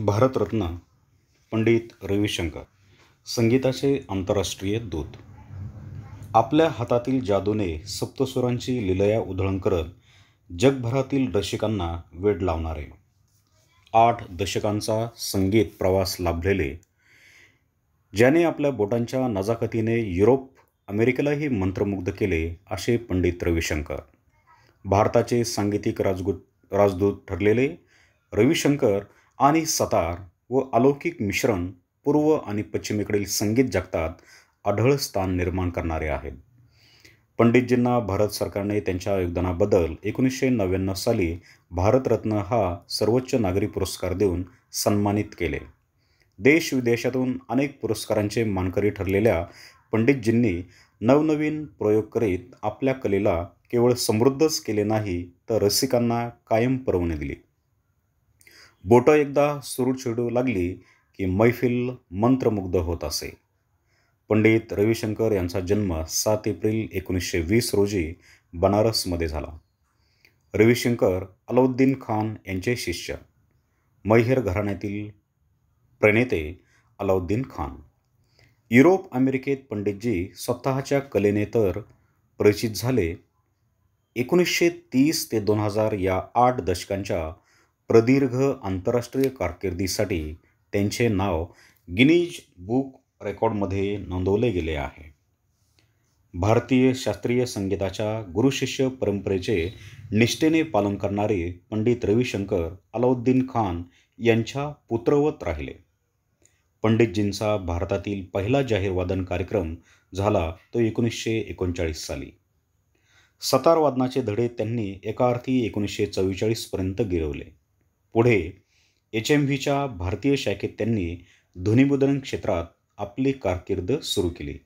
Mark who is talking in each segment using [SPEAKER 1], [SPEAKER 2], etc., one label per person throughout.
[SPEAKER 1] भारतरत्न पंडित रविशंकर संगीताचे आंतरराष्ट्रीय दूत आपल्या हातातील जादूने सप्तसुरांची लिलया उधळण करत जगभरातील रसिकांना वेड लावणारे आठ दशकांचा संगीत प्रवास लाभलेले ज्याने आपल्या बोटांच्या नजाकतीने युरोप अमेरिकेलाही मंत्रमुग्ध केले असे पंडित रविशंकर भारताचे सांगीतिक राजगू राजदूत ठरलेले रविशंकर आणि सतार व अलौकिक मिश्रण पूर्व आणि पश्चिमेकडील संगीत जगतात आढळ स्थान निर्माण करणारे आहेत पंडितजींना भारत सरकारने त्यांच्या योगदानाबद्दल एकोणीसशे नव्याण्णव साली भारतरत्न हा सर्वोच्च नागरी पुरस्कार देऊन सन्मानित केले देश विदेशातून अनेक पुरस्कारांचे मानकरी ठरलेल्या पंडितजींनी नवनवीन प्रयोग करीत आपल्या कलेला केवळ समृद्धच केले नाही तर रसिकांना कायम परवणी दिली बोटं एकदा सुरू चिडू लागली की मैफिल मंत्रमुग्ध होत असे पंडित रविशंकर यांचा जन्म सात एप्रिल एकोणीसशे वीस रोजी बनारसमध्ये झाला रविशंकर अलाउद्दीन खान यांचे शिष्य मैहर घराण्यातील प्रणेते अलाउद्दीन खान युरोप अमेरिकेत पंडितजी स्वतःच्या कलेने तर परिचित झाले एकोणीसशे तीस ते दोन हजार या आठ दशकांच्या प्रदीर्घ आंतरराष्ट्रीय कारकिर्दीसाठी त्यांचे नाव गिनीज बुक रेकॉर्डमध्ये नोंदवले गेले आहे भारतीय शास्त्रीय संगीताच्या गुरुशिष्य परंपरेचे निष्ठेने पालन करणारे पंडित रविशंकर अलाउद्दीन खान यांच्या पुत्रवत राहिले पंडितजींचा भारतातील पहिला जाहीर वादन कार्यक्रम झाला तो एकोणीसशे एकोणचाळीस साली सतारवादनाचे धडे त्यांनी एका अर्थी एकोणीसशे चव्वेचाळीसपर्यंत गिरवले पुढे एच एम व्हीच्या भारतीय शाखेत त्यांनी ध्वनिमुद्रण क्षेत्रात आपली कारकीर्द सुरू केली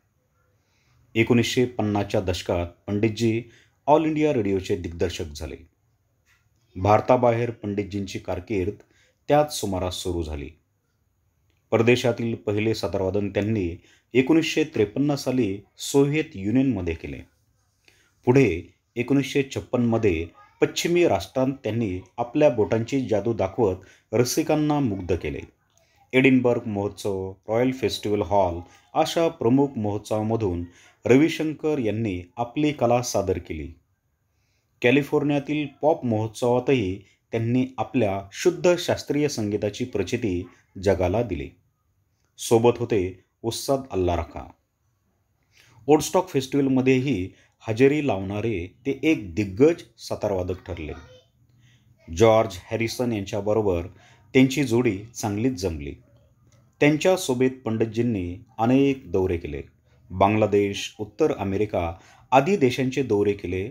[SPEAKER 1] एकोणीसशे पन्नासच्या दशकात पंडितजी ऑल इंडिया रेडिओचे दिग्दर्शक झाले भारताबाहेर पंडितजींची कारकीर्द त्याच सुमारास सुरू झाली परदेशातील पहिले सदरवादन त्यांनी एकोणीसशे त्रेपन्न साली सोव्हिएत युनियनमध्ये केले पुढे एकोणीसशे छप्पनमध्ये पश्चिमी राष्ट्रांत त्यांनी आपल्या बोटांची जादू दाखवत रसिकांना मुग्ध केले एडिनबर्ग महोत्सव रॉयल फेस्टिवल हॉल अशा प्रमुख महोत्सवामधून रविशंकर यांनी आपली कला सादर केली कॅलिफोर्नियातील पॉप महोत्सवातही त्यांनी आपल्या शुद्ध शास्त्रीय संगीताची प्रचिती जगाला दिली सोबत होते उस्साद अल्लारखा ओडस्टॉक फेस्टिवलमध्येही हजेरी लावणारे ते एक दिग्गज सतारवादक ठरले जॉर्ज हॅरिसन यांच्याबरोबर त्यांची जोडी चांगलीच जमली त्यांच्यासोबत पंडितजींनी अनेक दौरे केले बांगलादेश उत्तर अमेरिका आदी देशांचे दौरे केले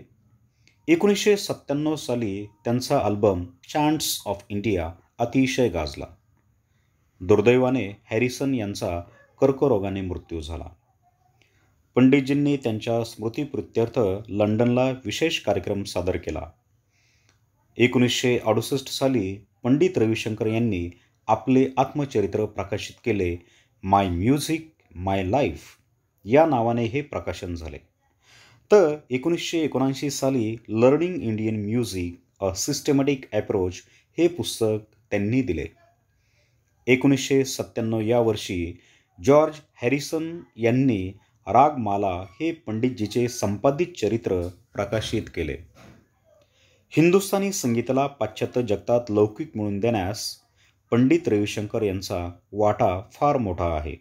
[SPEAKER 1] एकोणीसशे सत्त्याण्णव साली त्यांचा अल्बम चांट्स ऑफ इंडिया अतिशय गाजला दुर्दैवाने हॅरिसन यांचा कर्करोगाने मृत्यू झाला पंडितजींनी त्यांच्या स्मृतीप्रित्यर्थ लंडनला विशेष कार्यक्रम सादर केला एकोणीसशे अडुसष्ट साली पंडित रविशंकर यांनी आपले आत्मचरित्र प्रकाशित केले माय म्युझिक माय लाईफ या नावाने हे प्रकाशन झाले तर एकोणीसशे एकोणऐंशी साली learning Indian music a systematic approach हे पुस्तक त्यांनी दिले एकोणीसशे सत्त्याण्णव या वर्षी जॉर्ज हॅरिसन यांनी रागमाला हे पंडितजीचे संपादित चरित्र प्रकाशित केले हिंदुस्थानी संगीताला पाश्चात्य जगतात लौकिक मिळून देण्यास पंडित रविशंकर यांचा वाटा फार मोठा आहे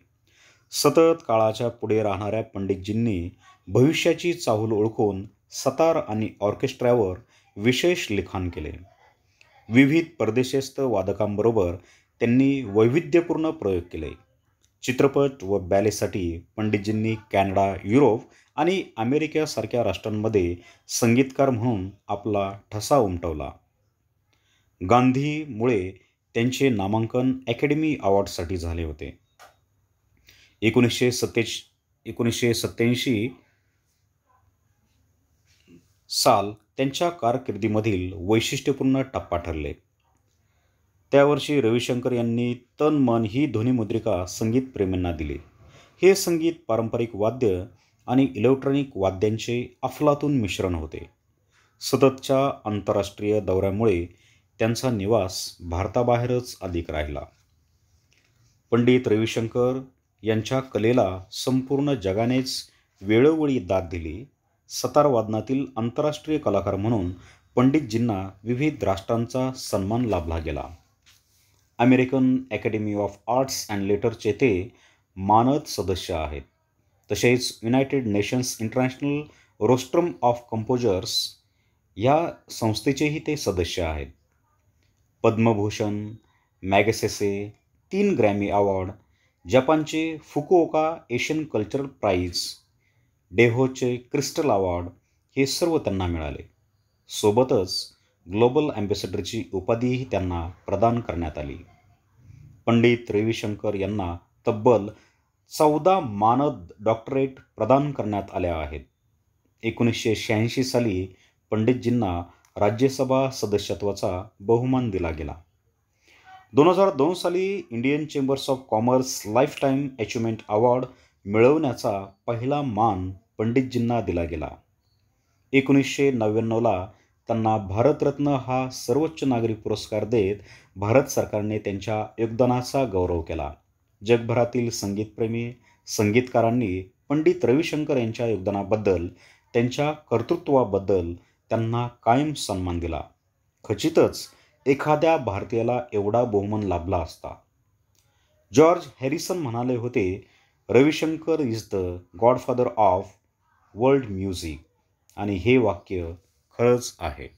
[SPEAKER 1] सतत काळाच्या पुढे राहणाऱ्या पंडितजींनी भविष्याची चाहूल ओळखून सतार आणि ऑर्केस्ट्रावर विशेष लिखाण केले विविध परदेशस्थ वादकांबरोबर त्यांनी वैविध्यपूर्ण प्रयोग केले चित्रपट व बॅलेसाठी पंडितजींनी कॅनडा युरोप आणि अमेरिकेसारख्या राष्ट्रांमध्ये संगीतकार म्हणून आपला ठसा उमटवला गांधीमुळे त्यांचे नामांकन अकॅडमी अवॉर्डसाठी झाले होते एकोणीसशे सत्ते एकोणीसशे सत्त्याऐंशी साल त्यांच्या कारकिर्दीमधील वैशिष्ट्यपूर्ण टप्पा ठरले त्यावर्षी रविशंकर यांनी तन मन ही ध्वनिमुद्रिका संगीतप्रेमींना दिली हे संगीत पारंपरिक वाद्य आणि इलेक्ट्रॉनिक वाद्यांचे अफलातून मिश्रण होते सततच्या आंतरराष्ट्रीय दौऱ्यामुळे त्यांचा निवास भारताबाहेरच अधिक राहिला पंडित रविशंकर यांच्या कलेला संपूर्ण जगानेच वेळोवेळी दाद दिली वादनातील आंतरराष्ट्रीय कलाकार म्हणून पंडितजींना विविध राष्ट्रांचा सन्मान लाभला गेला American academy of arts and लेटरचे ते मानद सदस्य आहेत तसेच United nations international rostrum of composers ह्या संस्थेचेही ते सदस्य आहेत पद्मभूषण मॅगसेसे तीन ग्रॅमी अवॉर्ड जपानचे Fukuoka Asian cultural price डेहोचे crystal award हे सर्व त्यांना मिळाले सोबतच ग्लोबल ॲम्बेसेडरची उपाधीही त्यांना प्रदान करण्यात आली पंडित रविशंकर यांना तब्बल चौदा मानद डॉक्टरेट प्रदान करण्यात आल्या आहेत एकोणीसशे शहाऐंशी साली पंडितजींना राज्यसभा सदस्यत्वाचा बहुमान दिला गेला दोन हजार दोन साली Indian chambers of commerce lifetime achievement award मिळवण्याचा पहिला मान पंडितजींना दिला गेला एकोणीसशे नव्याण्णवला त्यांना भारतरत्न हा सर्वोच्च नागरिक पुरस्कार देत भारत सरकारने त्यांच्या योगदानाचा गौरव केला जगभरातील संगीतप्रेमी संगीतकारांनी पंडित रविशंकर यांच्या योगदानाबद्दल त्यांच्या कर्तृत्वाबद्दल त्यांना कायम सन्मान दिला खचितच एखाद्या भारतीयाला एवढा बहुमन लाभला असता जॉर्ज हॅरिसन म्हणाले होते Ravishankar is the godfather of world music आणि हे वाक्य खरंच आहे